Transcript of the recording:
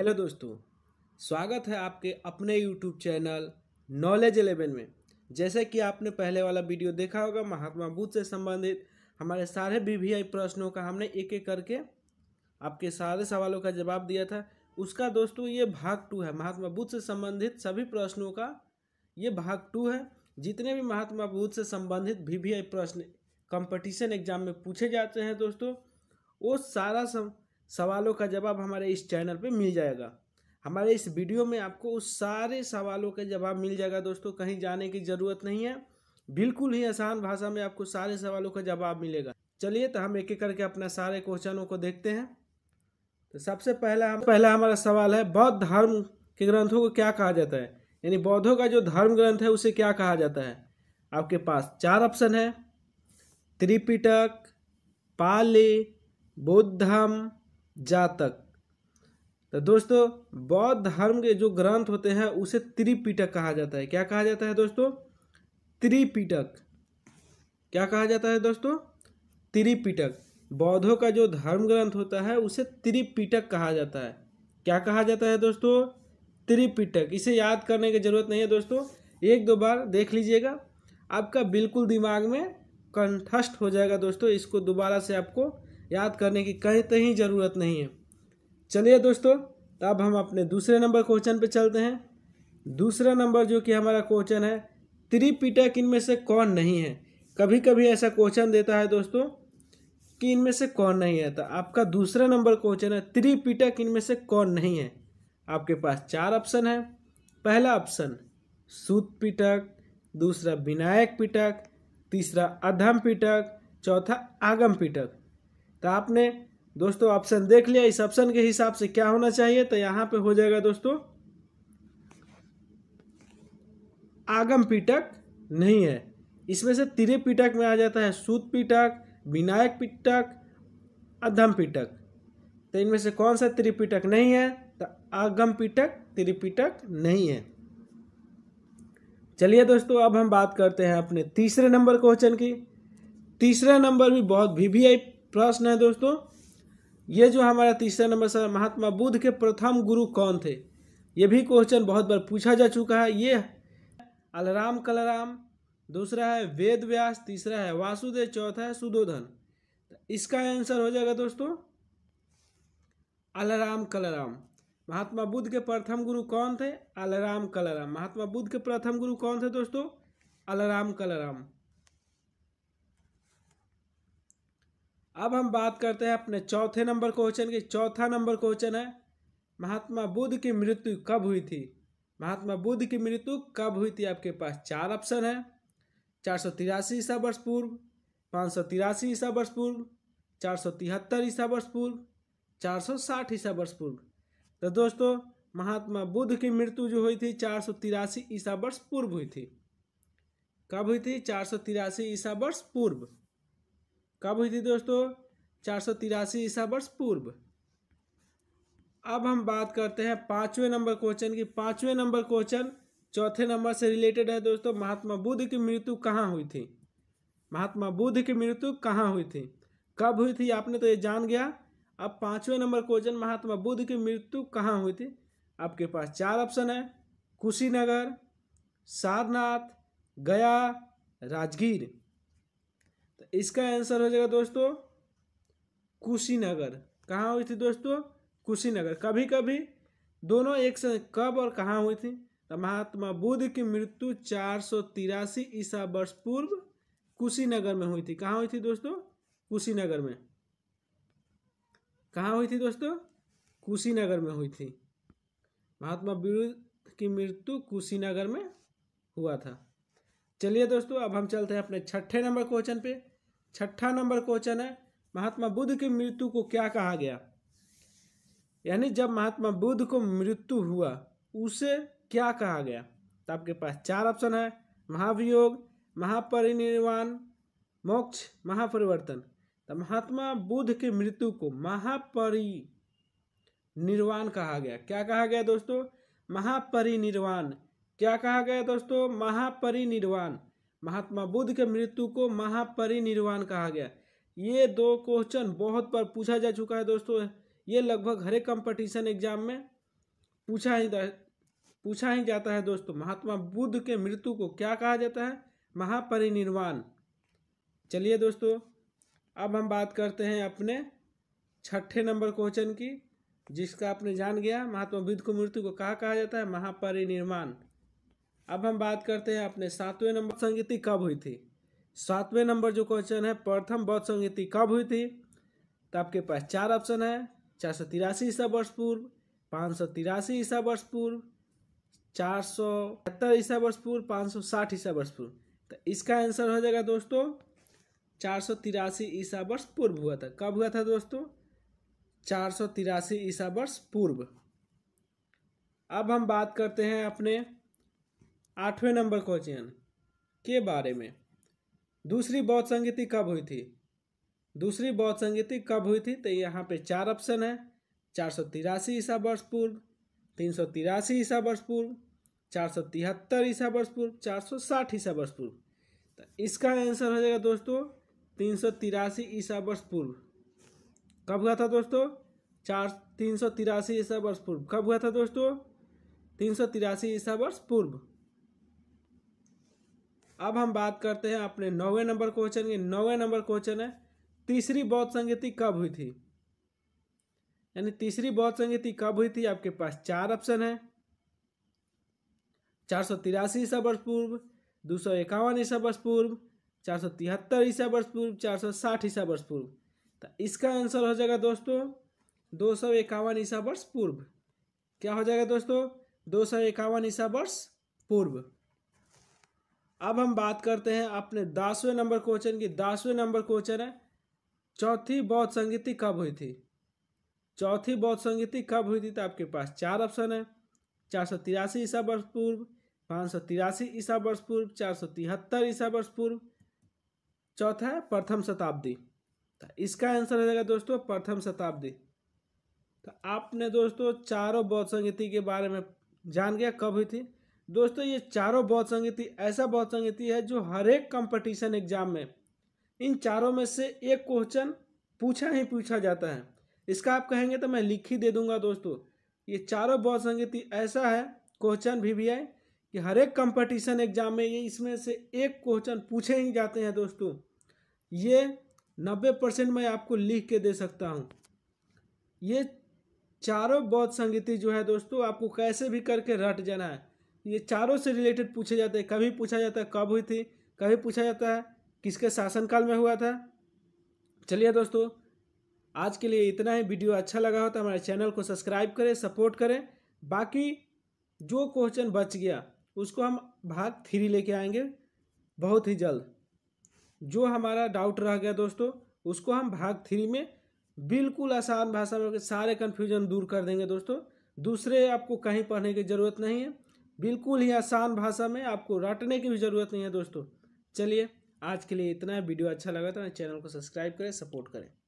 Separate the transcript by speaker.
Speaker 1: hello दोस्तों स्वागत है आपके अपने यूट्यूब चैनल नॉलेज एलेवन में जैसे कि आपने पहले वाला वीडियो देखा होगा महात्मा बुद्ध से संबंधित हमारे सारे वी प्रश्नों का हमने एक एक करके आपके सारे सवालों का जवाब दिया था उसका दोस्तों ये भाग टू है महात्मा बुद्ध से संबंधित सभी प्रश्नों का ये भाग टू है जितने भी महात्मा बुद्ध से संबंधित वी प्रश्न कंपटीशन एग्जाम में पूछे जाते हैं दोस्तों वो सारा सम सवालों का जवाब हमारे इस चैनल पे मिल जाएगा हमारे इस वीडियो में आपको उस सारे सवालों का जवाब मिल जाएगा दोस्तों कहीं जाने की ज़रूरत नहीं है बिल्कुल ही आसान भाषा में आपको सारे सवालों का जवाब मिलेगा चलिए तो हम एक एक करके अपना सारे क्वेश्चनों को देखते हैं तो सबसे पहला पहला हमारा सवाल है बौद्ध धर्म के ग्रंथों को क्या कहा जाता है यानी बौद्धों का जो धर्म ग्रंथ है उसे क्या कहा जाता है आपके पास चार ऑप्शन है त्रिपिटक पाली बुद्धम जातक तो दोस्तों बौद्ध धर्म के जो ग्रंथ होते हैं उसे त्रिपिटक कहा जाता है क्या कहा जाता है दोस्तों त्रिपिटक क्या कहा जाता है दोस्तों त्रिपिटक बौद्धों का जो धर्म ग्रंथ होता है उसे त्रिपिटक कहा जाता है क्या कहा जाता है दोस्तों त्रिपिटक इसे याद करने की ज़रूरत नहीं है दोस्तों एक दो बार देख लीजिएगा आपका बिल्कुल दिमाग में कंठस्थ हो जाएगा दोस्तों इसको दोबारा से आपको याद करने की कहीं ज़रूरत नहीं है चलिए दोस्तों अब हम अपने दूसरे नंबर क्वेश्चन पे चलते हैं दूसरा नंबर जो कि हमारा क्वेश्चन है त्रिपिटक इनमें से कौन नहीं है कभी कभी ऐसा क्वेश्चन देता है दोस्तों कि इनमें से कौन नहीं है तो आपका दूसरा नंबर क्वेश्चन है त्रिपिटक इनमें से कौन नहीं है आपके पास चार ऑप्शन है पहला ऑप्शन सूत पिटक दूसरा विनायक पिटक तीसरा अधम पिटक चौथा आगम पिटक तो आपने दोस्तों ऑप्शन देख लिया इस ऑप्शन के हिसाब से क्या होना चाहिए तो यहाँ पे हो जाएगा दोस्तों आगम पीटक नहीं है इसमें से तिरे पीटक में आ जाता है सूत पीटक विनायक पीटक अधम पीटक तो इनमें से कौन सा त्रिपीटक नहीं है तो आगम पीटक त्रिपीटक नहीं है चलिए दोस्तों अब हम बात करते हैं अपने तीसरे नंबर क्वेश्चन की तीसरा नंबर भी बहुत वी प्रश्न है दोस्तों ये जो हमारा तीसरा नंबर सर महात्मा बुद्ध के प्रथम गुरु कौन थे ये भी क्वेश्चन बहुत बार पूछा जा चुका है ये अलराम कलराम दूसरा है वेद व्यास तीसरा है वासुदेव चौथा है सुदोधन तो इसका आंसर हो जाएगा दोस्तों अलराम कलराम महात्मा बुद्ध के प्रथम गुरु कौन थे अलराम कलराम महात्मा बुद्ध के प्रथम गुरु कौन थे दोस्तों अलराम कलराम अब हम बात करते हैं अपने चौथे नंबर क्वेश्चन की चौथा नंबर क्वेश्चन है महात्मा बुद्ध की मृत्यु कब हुई थी महात्मा बुद्ध की मृत्यु कब हुई थी आपके पास चार ऑप्शन है चार सौ तिरासी ईसा वर्ष पूर्व पाँच सौ तिरासी ईसा वर्ष पूर्व चार सौ तिहत्तर ईसा वर्ष पूर्व चार सौ साठ ईसा वर्ष पूर्व तो दोस्तों महात्मा बुद्ध की मृत्यु जो हुई थी चार सौ तिरासी ईसा वर्ष पूर्व हुई थी कब हुई थी चार सौ तिरासी ईसा वर्ष पूर्व कब हुई थी दोस्तों चार सौ तिरासी ईसा वर्ष पूर्व अब हम बात करते हैं पाँचवें नंबर क्वेश्चन की पाँचवें नंबर क्वेश्चन चौथे नंबर से रिलेटेड है दोस्तों महात्मा बुद्ध की मृत्यु कहाँ हुई थी महात्मा बुद्ध की मृत्यु कहाँ हुई थी कब हुई थी आपने तो ये जान गया अब पाँचवें नंबर क्वेश्चन महात्मा बुद्ध की मृत्यु कहाँ हुई थी आपके पास चार ऑप्शन है कुशीनगर सारनाथ गया राजगीर इसका आंसर हो जाएगा दोस्तों कुशीनगर कहाँ हुई थी दोस्तों कुशीनगर कभी कभी दोनों एक से कब और कहाँ हुई थी तो महात्मा बुद्ध की मृत्यु चार सौ तिरासी ईसा वर्ष पूर्व कुशीनगर में हुई थी कहाँ हुई थी दोस्तों कुशीनगर में कहाँ हुई थी दोस्तों कुशीनगर में हुई थी महात्मा बुद्ध की मृत्यु कुशीनगर में हुआ था चलिए दोस्तों अब हम चलते हैं अपने छठे नंबर क्वेश्चन पे छठा नंबर क्वेश्चन है महात्मा बुद्ध की मृत्यु को क्या कहा गया यानी जब महात्मा बुद्ध को मृत्यु हुआ उसे क्या कहा गया तो आपके पास चार ऑप्शन है महाभियोग महापरिनिर्वाण मोक्ष महापरिवर्तन तो महात्मा बुद्ध की मृत्यु को महापरि निर्वाण कहा गया क्या कहा गया दोस्तों महापरिनिर्वाण क्या कहा गया दोस्तों महापरिनिर्वाण महात्मा बुद्ध के मृत्यु को महापरिनिर्वाण कहा गया ये दो क्वेश्चन बहुत बार पूछा जा चुका है दोस्तों ये लगभग हर एक कंपटीशन एग्जाम में पूछा ही पूछा ही जाता है दोस्तों महात्मा बुद्ध के मृत्यु को क्या कहा जाता है महापरिनिर्वाण चलिए दोस्तों अब हम बात करते हैं अपने छठे नंबर क्वेश्चन की जिसका आपने जान गया महात्मा बुद्ध को मृत्यु को कहा कहा जाता है महापरिनिर्वाण अब हम बात करते हैं अपने सातवें नंबर संगीति कब हुई थी सातवें नंबर जो क्वेश्चन है प्रथम बौद्ध संगीति कब हुई थी तो आपके पास चार ऑप्शन है चार सौ तिरासी ईसा वर्ष पूर्व पाँच सौ तिरासी ईसा वर्ष पूर्व चार सौ पचहत्तर ईसा वर्ष पूर्व पाँच सौ साठ ईसा वर्ष पूर्व तो इसका आंसर हो जाएगा दोस्तों चार सौ तिरासी ईसा वर्ष पूर्व हुआ था कब हुआ था दोस्तों चार सौ तिरासी ईसा वर्ष पूर्व अब हम बात करते हैं अपने आठवें नंबर क्वेश्चन के बारे में दूसरी बौद्ध संगीति कब हुई थी दूसरी बौद्ध संगीति कब हुई थी तो यहाँ पे चार ऑप्शन है चार सौ तिरासी ईसा वर्ष पूर्व तीन सौ तिरासी ईसा वर्ष पूर्व चार सौ तिहत्तर ईसा वर्ष पूर्व चार सौ साठ ईसा वर्ष पूर्व तो इसका आंसर हो जाएगा दोस्तों तीन सौ तिरासी ईसा वर्ष पूर्व कब हुआ था दोस्तों चार तीन सौ तिरासी ईसा वर्ष पूर्व कब हुआ था दोस्तों तीन सौ तिरासी ईसा वर्ष पूर्व अब हम बात करते हैं अपने नौवे नंबर क्वेश्चन के नौवे नंबर क्वेश्चन है तीसरी बौद्ध संगति कब हुई थी यानी तीसरी बौद्ध संगति कब हुई थी आपके पास चार ऑप्शन है चार सौ तिरासी ईसा वर्ष पूर्व दो सौ इक्यावन ईसा वर्ष पूर्व चार सौ तिहत्तर ईसा वर्ष पूर्व चार सौ साठ ईसा वर्ष पूर्व तो इसका आंसर हो जाएगा दोस्तों दो सौ इक्यावन ईसा वर्ष पूर्व क्या हो जाएगा दोस्तों दो सौ इक्यावन ईसा वर्ष पूर्व अब हम बात करते हैं अपने दसवें नंबर क्वेश्चन की दसवें नंबर क्वेश्चन है चौथी बौद्ध संगीति कब हुई थी चौथी बौद्ध संगीति कब हुई थी तो आपके पास चार ऑप्शन है चार सौ तिरासी ईसा वर्ष पूर्व पाँच सौ तिरासी ईसा वर्ष पूर्व चार सौ तिहत्तर ईसा वर्ष पूर्व चौथा है प्रथम शताब्दी तो इसका आंसर हो जाएगा दोस्तों प्रथम शताब्दी तो आपने दोस्तों चारों बौद्ध संगीति के बारे में जान गया कब हुई थी दोस्तों ये चारों बौद्ध संगीति ऐसा बौद्ध संगीति है जो हर एक कंपटीशन एग्जाम में इन चारों में से एक क्वेश्चन पूछा ही पूछा जाता है इसका आप कहेंगे तो मैं लिख ही दे दूंगा दोस्तों ये चारों बौद्ध संगीति ऐसा है क्वेश्चन भी भी आए कि हर एक कंपटीशन एग्जाम में ये इसमें से एक क्वेश्चन पूछे ही जाते हैं दोस्तों ये नब्बे परसेंट मैं आपको लिख के दे सकता हूँ ये चारों बौद्ध संगीति जो है दोस्तों आपको कैसे भी करके रट जाना है ये चारों से रिलेटेड पूछे जाते हैं कभी पूछा जाता है कब हुई थी कभी पूछा जाता है किसके शासनकाल में हुआ था चलिए दोस्तों आज के लिए इतना ही वीडियो अच्छा लगा हो तो हमारे चैनल को सब्सक्राइब करें सपोर्ट करें बाकी जो क्वेश्चन बच गया उसको हम भाग थ्री लेके आएंगे बहुत ही जल्द जो हमारा डाउट रह गया दोस्तों उसको हम भाग थ्री में बिल्कुल आसान भाषा में सारे कन्फ्यूजन दूर कर देंगे दोस्तों दूसरे आपको कहीं पढ़ने की ज़रूरत नहीं है बिल्कुल ही आसान भाषा में आपको रटने की भी ज़रूरत नहीं है दोस्तों चलिए आज के लिए इतना है वीडियो अच्छा लगा तो चैनल को सब्सक्राइब करें सपोर्ट करें